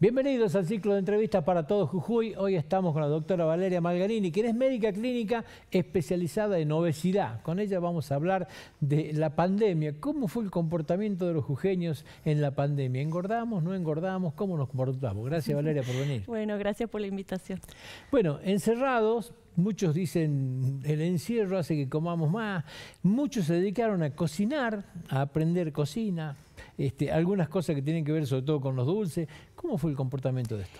Bienvenidos al ciclo de entrevistas para todo Jujuy. Hoy estamos con la doctora Valeria Margarini, quien es médica clínica especializada en obesidad. Con ella vamos a hablar de la pandemia. ¿Cómo fue el comportamiento de los jujeños en la pandemia? ¿Engordamos, no engordamos? ¿Cómo nos comportamos? Gracias Valeria por venir. bueno, gracias por la invitación. Bueno, encerrados, Muchos dicen el encierro hace que comamos más. Muchos se dedicaron a cocinar, a aprender cocina, este, algunas cosas que tienen que ver sobre todo con los dulces. ¿Cómo fue el comportamiento de esto?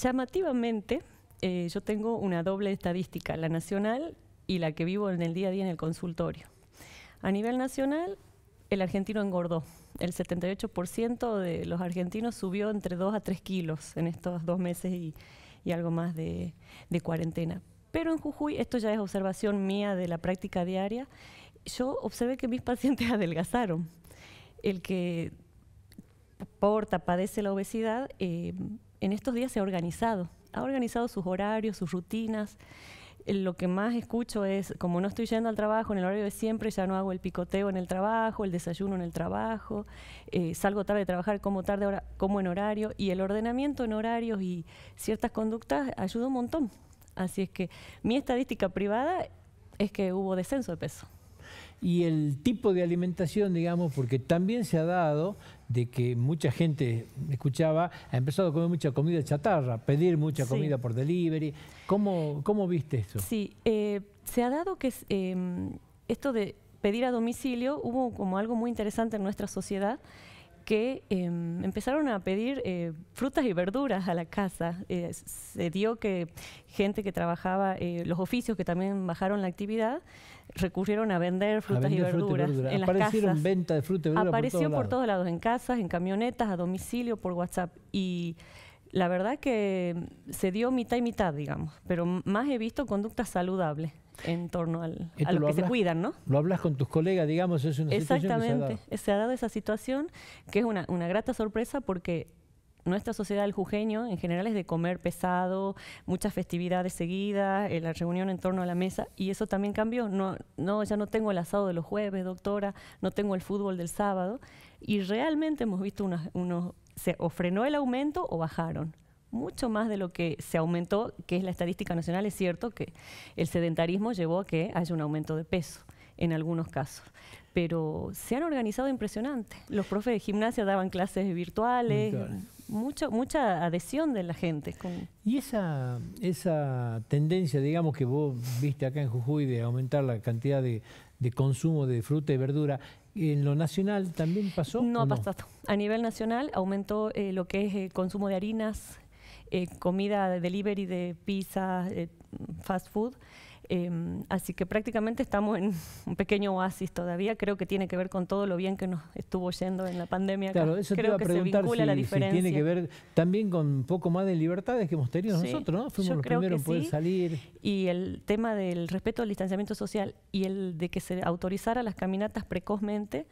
Llamativamente, eh, yo tengo una doble estadística, la nacional y la que vivo en el día a día en el consultorio. A nivel nacional, el argentino engordó. El 78% de los argentinos subió entre 2 a 3 kilos en estos dos meses y, algo más de cuarentena. Pero en Jujuy, esto ya es observación mía de la práctica diaria, yo observé que mis pacientes adelgazaron el que porta, padece la obesidad, eh, en estos días se ha organizado, ha organizado sus horarios, sus rutinas. lo que más escucho es, como no estoy yendo al trabajo en el horario de siempre, ya no hago el picoteo en el trabajo, el desayuno en el trabajo, eh, salgo tarde de trabajar, como tarde, como en horario, y el ordenamiento en horarios y ciertas conductas ayuda un montón. Así es que mi estadística privada es que hubo descenso de peso y el tipo de alimentación, digamos, porque también se ha dado de que mucha gente, escuchaba, ha empezado a comer mucha comida chatarra, pedir mucha comida por delivery. ¿Cómo, cómo viste eso? Sí, eh, se ha dado que em, esto de pedir a domicilio hubo como algo muy interesante en nuestra sociedad que em, empezaron a pedir eh, frutas y verduras a la casa. Eh, se dio que gente que trabajaba eh, los oficios que también bajaron la actividad recurrieron a vender frutas y verduras en las casas. venta de frutas y verduras Apareció por, por todos lados, en casas, en camionetas, a domicilio, por WhatsApp y la verdad que se dio mitad y mitad, digamos, pero más he visto conductas saludables en torno al, a lo, que se cuidan, ¿no? Lo hablas con tus colegas, digamos, es una situación que se, ha se ha dado esa situación que es una, una grata sorpresa porque nuestra sociedad del jujeño en general es de comer pesado, muchas festividades seguidas, eh, la reunión en torno a la mesa y eso también cambió. No, no, ya no tengo el asado de los jueves, doctora, no tengo el fútbol del sábado y realmente hemos visto unos, se o frenó el aumento o bajaron mucho más de lo que se aumentó, que es la estadística nacional. Es cierto que el sedentarismo llevó a que haya un aumento de peso en algunos casos. Pero se han organizado impresionantes. Los profes de gimnasia daban clases virtuales, Mucho, mucha adhesión de la gente. Y esa, esa tendencia, digamos, que vos viste acá en Jujuy de aumentar la cantidad de, consumo de fruta y verdura, ¿en lo nacional también pasó? No ha pasado. A nivel nacional aumentó eh, lo que es el eh, consumo de harinas, eh, comida de delivery de pizza, eh, fast food. Em, así que prácticamente estamos en un pequeño oasis todavía. Creo que tiene que ver con todo lo bien que nos estuvo yendo en la pandemia. Creo que se vincula la diferencia. tiene que ver también con un poco más de libertades que hemos tenido nosotros, ¿no? Fuimos los primeros en poder salir. Y el tema del respeto al distanciamiento social y el de que se autorizara las caminatas precozmente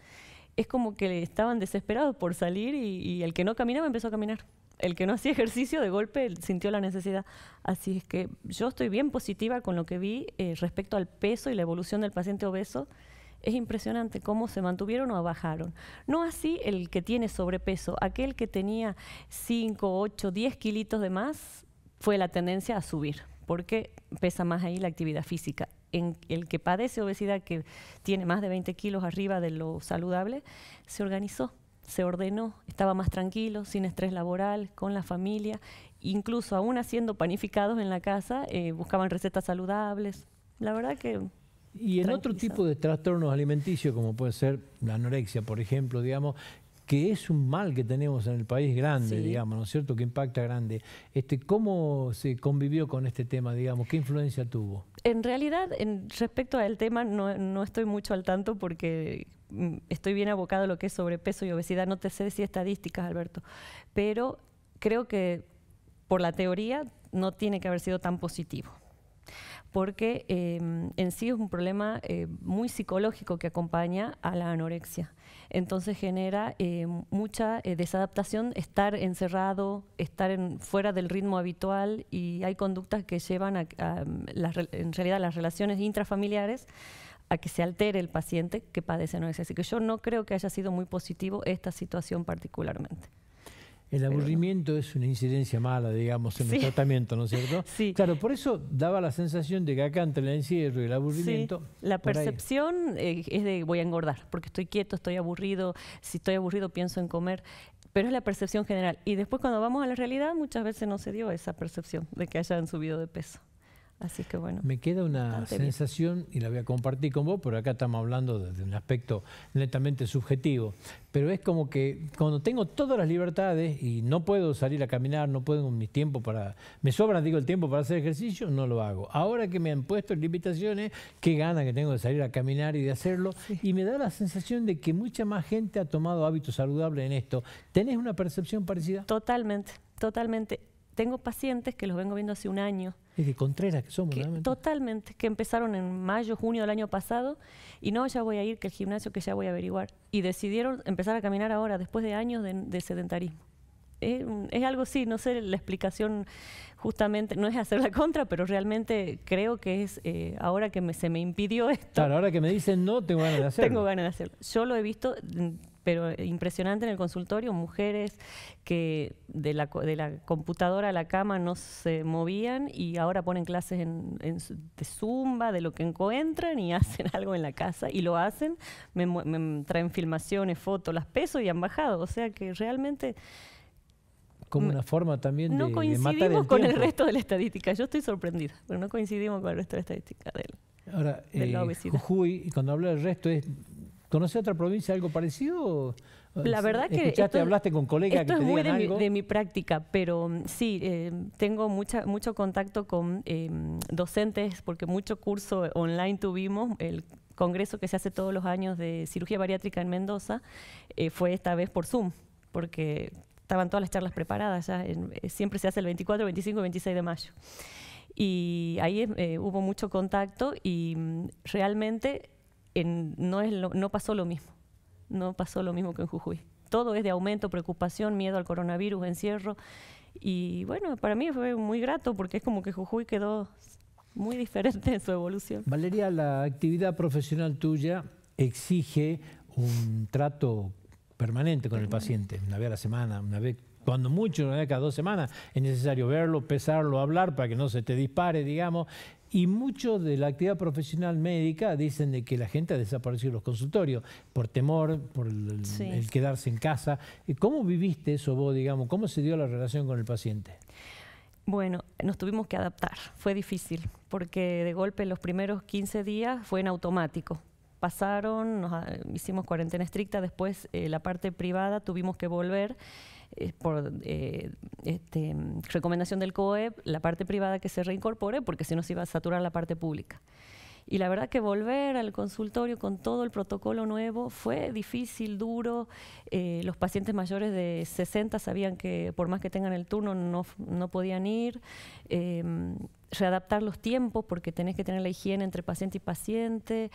es como que estaban desesperados por salir y, el que no caminaba empezó a caminar el que no hacía ejercicio de golpe sintió la necesidad. Así es que yo estoy bien positiva con lo que vi eh, respecto al peso y la evolución del paciente obeso. Es impresionante cómo se mantuvieron o bajaron. No así el que tiene sobrepeso. Aquel que tenía 5, 8, 10 kilitos de más fue la tendencia a subir, porque pesa más ahí la actividad física. En el que padece obesidad, que tiene más de 20 kilos arriba de lo saludable, se organizó se ordenó, estaba más tranquilo, sin estrés laboral, con la familia, incluso aún haciendo panificados en la casa, eh, buscaban recetas saludables. La verdad que... Y en otro tipo de trastornos alimenticios, como puede ser la anorexia, por ejemplo, digamos, que es un mal que tenemos en el país grande, digamos, ¿no es cierto?, que impacta grande. Este, ¿Cómo se convivió con este tema, digamos? ¿Qué influencia tuvo? En realidad, en, respecto al tema, no, estoy mucho al tanto porque mm, estoy bien abocado a lo que es sobrepeso y obesidad. No te sé decir estadísticas, Alberto, pero creo que por la teoría no tiene que haber sido tan positivo porque em, en sí es un problema eh, muy psicológico que acompaña a la anorexia. Entonces genera eh, mucha eh, desadaptación, estar encerrado, estar fuera del ritmo habitual y hay conductas que llevan mm, en realidad las relaciones intrafamiliares a que se altere el paciente que padece anorexia. Así que yo no creo que haya sido muy positivo esta situación particularmente. El aburrimiento es una incidencia mala, digamos, en el tratamiento, ¿no es cierto? Sí. Claro, por eso daba la sensación de que acá entre el encierro y el aburrimiento... La percepción eh, es de voy a engordar, porque estoy quieto, estoy aburrido, si estoy aburrido pienso en comer, pero es la percepción general. Y después cuando vamos a la realidad muchas veces no se dio esa percepción de que hayan subido de peso. Así que bueno. Me queda una sensación y la voy a compartir con vos, pero acá estamos hablando desde un aspecto netamente subjetivo. Pero es como que cuando tengo todas las libertades y no puedo salir a caminar, no puedo mi tiempo para. Me sobra, digo, el tiempo para hacer ejercicio, no lo hago. Ahora que me han puesto limitaciones, qué ganas que tengo de salir a caminar y de hacerlo. Y me da la sensación de que mucha más gente ha tomado hábitos saludables en esto. ¿Tenés una percepción parecida? Totalmente, totalmente tengo pacientes que los vengo viendo hace un año. ¿Y de Contreras que somos, Totalmente, que empezaron en mayo, junio del año pasado y no, ya voy a ir, que el gimnasio, que ya voy a averiguar. Y decidieron empezar a caminar ahora, después de años de sedentarismo es, algo, sí, no sé la explicación justamente, no es hacer la contra, pero realmente creo que es eh, ahora que se me impidió esto. Claro, ahora que me dicen no, tengo ganas de hacerlo. tengo ganas de hacerlo. Yo lo he visto mm, pero impresionante en el consultorio, mujeres que de la, computadora a la cama no se movían y ahora ponen clases de zumba, de lo que encuentran y hacen algo en la casa y lo hacen, traen filmaciones, fotos, las peso y han bajado. O sea que realmente como mm, una forma también no de, coincidimos de matar el con el resto de la estadística. Yo estoy sorprendida, pero no coincidimos con el resto de la estadística de la eh, obesidad. Jujuy, y cuando habla del resto, es ¿conoce otra provincia algo parecido? La verdad que escuchaste, hablaste con colegas que te es de Mi, de mi práctica, pero mm, sí eh, tengo mucha mucho contacto con eh, docentes porque mucho curso online tuvimos el congreso que se hace todos los años de cirugía bariátrica en Mendoza fue esta vez por Zoom porque estaban todas las charlas preparadas ya, eh, siempre se hace el 24, 25 26 de mayo. Y ahí eh, hubo mucho contacto y mm, realmente en, no, es no pasó lo mismo, no pasó lo mismo que en Jujuy. Todo es de aumento, preocupación, miedo al coronavirus, encierro. Y bueno, para mí fue muy grato porque es como que Jujuy quedó muy diferente en su evolución. Valeria, la actividad profesional tuya exige un trato permanente con el paciente, una vez a la semana, una vez, cuando mucho, una vez cada dos semanas, es necesario verlo, pesarlo, hablar para que no se te dispare, digamos. Y mucho de la actividad profesional médica dicen de que la gente ha desaparecido de los consultorios por temor, por el, el quedarse en casa. Eh, ¿Cómo viviste eso vos, digamos? ¿Cómo se dio la relación con el paciente? Bueno, nos tuvimos que adaptar. Fue difícil porque de golpe los primeros 15 días fue en automático pasaron, ah, hicimos cuarentena estricta, después eh, la parte privada tuvimos que volver eh, por eh, este, recomendación del COE, la parte privada que se reincorpore porque si no se iba a saturar la parte pública. Y la verdad que volver al consultorio con todo el protocolo nuevo fue difícil, duro. los pacientes mayores de 60 sabían que por más que tengan el turno no, podían ir. readaptar los tiempos porque tenés que tener la higiene entre paciente y paciente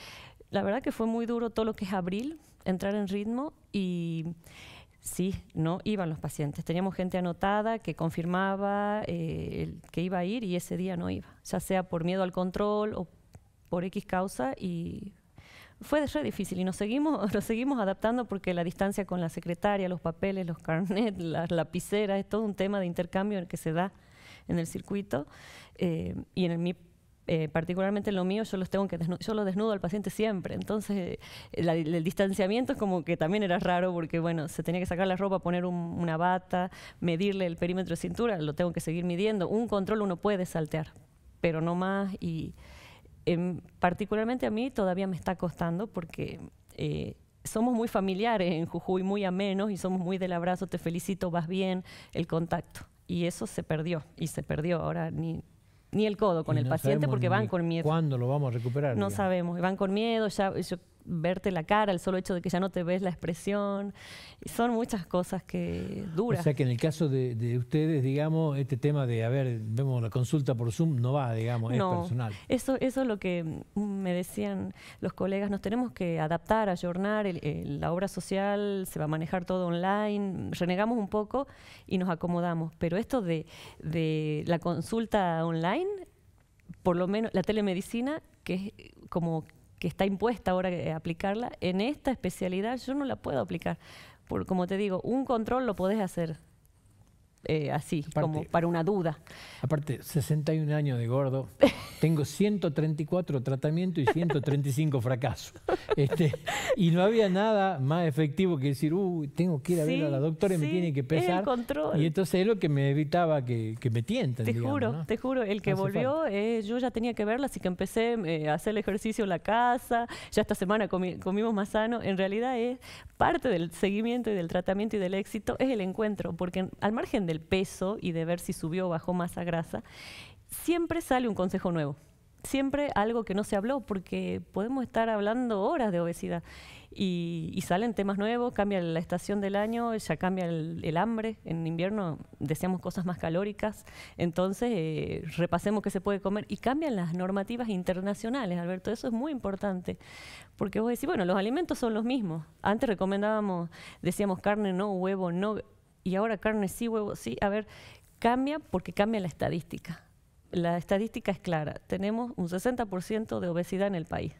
la verdad que fue muy duro todo lo que es abril, entrar en ritmo y sí, no iban los pacientes. Teníamos gente anotada que confirmaba eh, que iba a ir y ese día no iba, ya sea por miedo al control o por X causa y fue re difícil y nos seguimos, nos seguimos adaptando porque la distancia con la secretaria, los papeles, los carnets, las lapiceras, es todo un tema de intercambio en el que se da en el circuito eh, y en el mi eh, particularmente en lo mío, yo los tengo que lo desnudo al paciente siempre. Entonces, eh, el, distanciamiento es como que también era raro porque, bueno, se tenía que sacar la ropa, poner una bata, medirle el perímetro de cintura, lo tengo que seguir midiendo. Un control uno puede saltear, pero no más. Y em, particularmente a mí todavía me está costando porque... Eh, somos muy familiares en Jujuy, muy amenos y somos muy del abrazo, te felicito, vas bien, el contacto. Y eso se perdió, y se perdió ahora ni, ni el codo con el paciente porque van con miedo. ¿Cuándo lo vamos a recuperar? No sabemos, van con miedo, ya verte la cara, el solo hecho de que ya no te ves la expresión. son muchas cosas que duran. O sea que en el caso de, ustedes, digamos, este tema de, a ver, vemos la consulta por Zoom, no va, digamos, es personal. Eso, eso es lo que me decían los colegas, nos tenemos que adaptar, ayornar, el, la obra social se va a manejar todo online, renegamos un poco y nos acomodamos, pero esto de, de la consulta online, por lo menos la telemedicina, que es como que está impuesta ahora eh, aplicarla, en esta especialidad yo no la puedo aplicar. Por, como te digo, un control lo podés hacer, eh, así, como para una duda. Aparte, 61 años de gordo, tengo 134 tratamientos y 135 fracasos. Este, y no había nada más efectivo que decir, uy, tengo que ir a ver a la doctora y me tiene que pesar. Y entonces es lo que me evitaba que, me tienten. Te juro, te juro, el que volvió, eh, yo ya tenía que verla, así que empecé eh, a hacer el ejercicio en la casa, ya esta semana comimos más sano. En realidad es parte del seguimiento y del tratamiento y del éxito, es el encuentro, porque al margen del peso y de ver si subió o bajó masa grasa, siempre sale un consejo nuevo, siempre algo que no se habló, porque podemos estar hablando horas de obesidad y, salen temas nuevos, cambia la estación del año, ya cambia el, hambre, en invierno deseamos cosas más calóricas, entonces eh, repasemos qué se puede comer y cambian las normativas internacionales, Alberto, eso es muy importante, porque vos decís, bueno, los alimentos son los mismos, antes recomendábamos, decíamos carne no, huevo no, y ahora carne sí, huevo, sí. A ver, cambia porque cambia la estadística. La estadística es clara. Tenemos un 60% de obesidad en el país.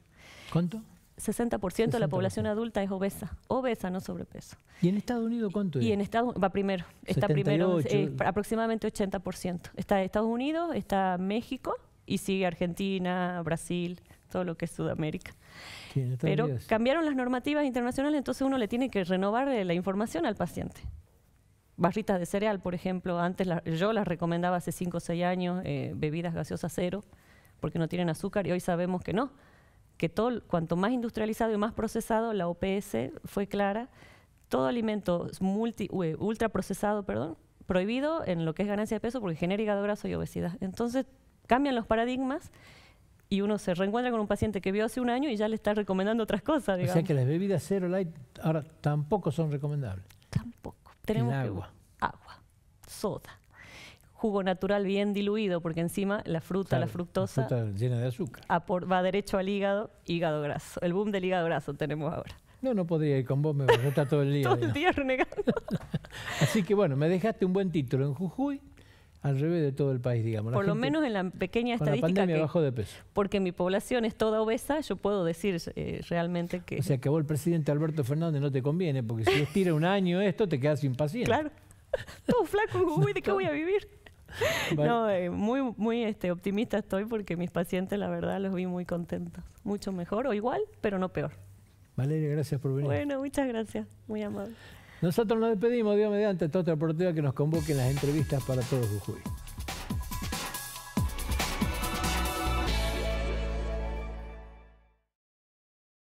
¿Cuánto? 60%, de la población adulta es obesa, obesa, no sobrepeso. ¿Y en Estados Unidos cuánto es? Y en Estados va primero, está primero, aproximadamente 80%. Está Estados Unidos, está México y sigue Argentina, Brasil, todo lo que es Sudamérica. Pero cambiaron las normativas internacionales, entonces uno le tiene que renovar la información al paciente barritas de cereal, por ejemplo. Antes yo las recomendaba hace 5 o 6 años, eh, bebidas gaseosas cero, porque no tienen azúcar y hoy sabemos que no, que todo, cuanto más industrializado y más procesado, la OPS fue clara, todo alimento multi, eh, ultra procesado, perdón, prohibido en lo que es ganancia de peso porque genera hígado graso y obesidad. Entonces cambian los paradigmas y uno se reencuentra con un paciente que vio hace un año y ya le está recomendando otras cosas. O sea que las bebidas cero Light ahora tampoco son recomendables. Tenemos agua. agua, soda, jugo natural bien diluido, porque encima la fruta, la fructosa. llena de azúcar. va derecho al hígado, hígado graso. El boom del hígado graso tenemos ahora. No, no podría ir con vos, me voy a todo el día. todo el día renegando. Así que bueno, me dejaste un buen título en Jujuy. Al revés de todo el país, digamos. Por lo menos en la pequeña estadística. la pandemia bajó de peso. Porque mi población es toda obesa, yo puedo decir eh, realmente que. O sea, que vos, el presidente Alberto Fernández, no te conviene, porque si estira un año esto, te quedas sin Claro. Todo flaco, ¿de qué voy a vivir? No, eh, muy, muy este, optimista estoy porque mis pacientes, la verdad, los vi muy contentos. Mucho mejor o igual, pero no peor. Valeria, gracias por venir. Bueno, muchas gracias. Muy amable. Nosotros nos despedimos, Dios mediante, toda otra oportunidad que nos convoquen las entrevistas para todos los Jujuy.